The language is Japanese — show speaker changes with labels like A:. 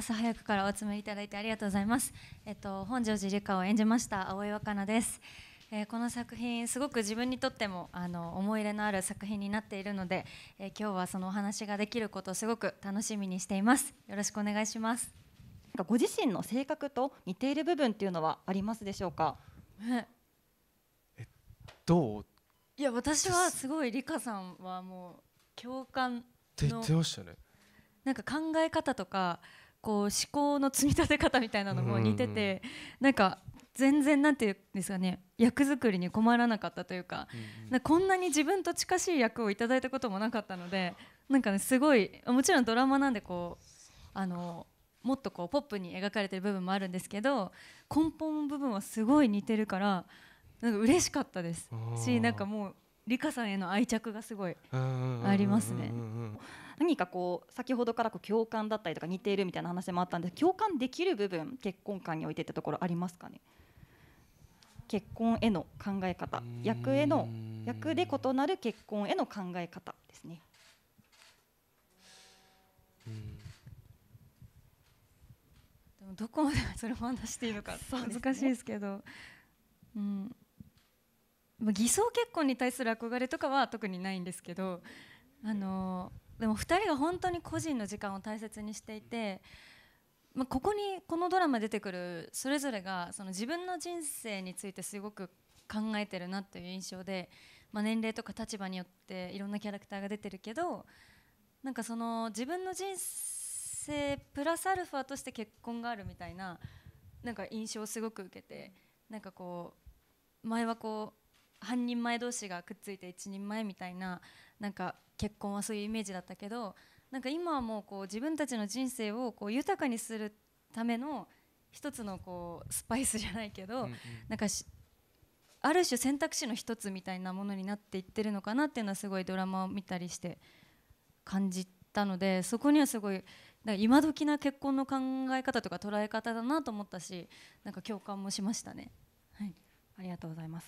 A: 朝早くからお集まりいただいてありがとうございます。えっと本庄寺理香を演じました青井若菜です。えー、この作品すごく自分にとってもあの思い入れのある作品になっているので、えー、今日はそのお話ができるこ
B: とをすごく楽しみにしていますよろしくお願いしますなんかご自身の性格と似ている部分っていうのはありますでしょうか、えどう
A: いや私はすごい理香さんはもう共感のって言ってましたねなんか考え方とかこう思考の積み立て方みたいなのも似てて、うなんか全然なんていうんですかね役作りに困らなかったというか,、うこんなに自分と近しい役をいただいたこともなかったのでなんかねすごいもちろんドラマなんでこうあのもっとこうポップに描かれてる部分もあるんですけど根本部分はすごい似てるからなんか嬉しかったですしなん
B: かもうリカさんへの愛着がすごい
A: ありますね。
B: 何かこう先ほどからこう共感だったりとか似ているみたいな話もあったんで共感できる部分結婚観においてってところありますかね結婚への考え方役への役で異なる結婚への考え方ですね。でもどこまでそれを話
A: していいのかね、難しいですけど、うん、偽装結婚に対する憧れとかは特にないんですけどあのでも2人が本当に個人の時間を大切にしていて、まあ、ここにこのドラマ出てくるそれぞれがその自分の人生についてすごく考えてるなという印象で、まあ、年齢とか立場によっていろんなキャラクターが出てるけどなんかその自分の人生プラスアルファとして結婚があるみたいななんか印象をすごく受けてなんかこう前はこう半人前同士がくっついて一人前みたいななんか結婚はそういうイメージだったけどなんか今はもうこう自分たちの人生をこう豊かにするための一つのこうスパイスじゃないけど、なんかある種選択肢の一つみたいなものになっていってるのかなっていうのはすごいドラマを見たりして感じたのでそこにはすごいだ今時な結婚の考え方とか捉え方だなと思ったしなんか共感もしましたね。はい、ありがとうございます